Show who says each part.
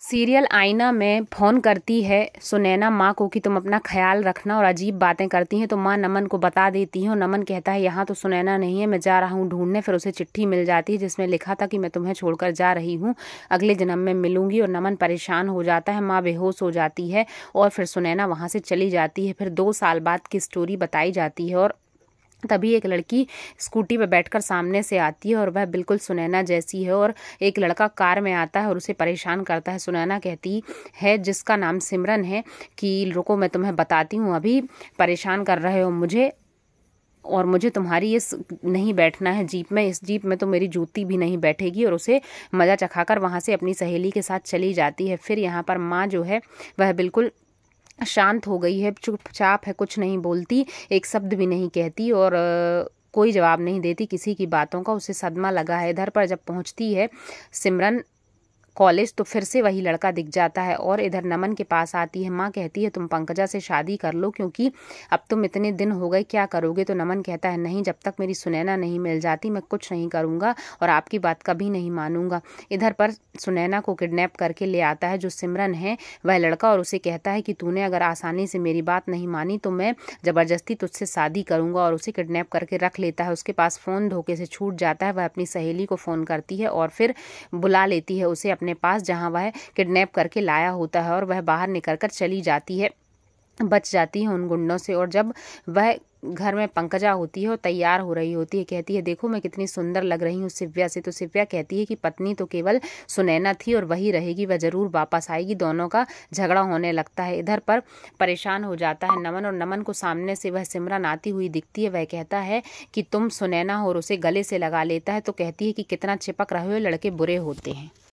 Speaker 1: serial आईना में phone करती है सुनैना माँ को कि तुम अपना ख्याल रखना और अजीब बातें करती हैं तो माँ नमन को बता देती है और नमन कहता है यहाँ तो सुनैना नहीं है मैं जा रहा हूँ ढूंढने फिर उसे चिट्ठी मिल जाती है जिसमें लिखा था कि मैं तुम्हें छोड़कर जा रही हूँ अगले जन्म में मिलूंगी और नमन परेशान हो जाता है माँ बेहोश हो जाती है और फिर सुनैना वहाँ से चली जाती है फिर दो साल बाद की स्टोरी बताई जाती है और तभी एक लड़की स्कूटी पर बैठकर सामने से आती है और वह बिल्कुल सुनैना जैसी है और एक लड़का कार में आता है और उसे परेशान करता है सुनैना कहती है जिसका नाम सिमरन है कि रुको मैं तुम्हें बताती हूँ अभी परेशान कर रहे हो मुझे और मुझे तुम्हारी इस नहीं बैठना है जीप में इस जीप में तो मेरी जूती भी नहीं बैठेगी और उसे मज़ा चखाकर वहाँ से अपनी सहेली के साथ चली जाती है फिर यहाँ पर माँ जो है वह बिल्कुल शांत हो गई है चुपचाप है कुछ नहीं बोलती एक शब्द भी नहीं कहती और कोई जवाब नहीं देती किसी की बातों का उसे सदमा लगा है इधर पर जब पहुंचती है सिमरन कॉलेज तो फिर से वही लड़का दिख जाता है और इधर नमन के पास आती है माँ कहती है तुम पंकजा से शादी कर लो क्योंकि अब तुम इतने दिन हो गए क्या करोगे तो नमन कहता है नहीं जब तक मेरी सुनैना नहीं मिल जाती मैं कुछ नहीं करूँगा और आपकी बात कभी नहीं मानूंगा इधर पर सुनैना को किडनैप करके ले आता है जो सिमरन है वह लड़का और उसे कहता है कि तूने अगर आसानी से मेरी बात नहीं मानी तो मैं ज़बरदस्ती तुझसे शादी करूँगा और उसे किडनैप करके रख लेता है उसके पास फ़ोन धोखे से छूट जाता है वह अपनी सहेली को फ़ोन करती है और फिर बुला लेती है उसे अपने अपने पास जहाँ वह किडनैप करके लाया होता है और वह बाहर निकल कर चली जाती है बच जाती है उन गुंडों से और जब वह घर में पंकजा होती है और तैयार हो रही होती है कहती है देखो मैं कितनी सुंदर लग रही हूँ सिव्या से तो सिव्या कहती है कि पत्नी तो केवल सुनैना थी और वही रहेगी वह जरूर वापस आएगी दोनों का झगड़ा होने लगता है इधर पर परेशान हो जाता है नमन और नमन को सामने से वह सिमरन आती हुई दिखती है वह कहता है कि तुम सुनैना हो और उसे गले से लगा लेता है तो कहती है कि कितना चिपक रहे हो लड़के बुरे होते हैं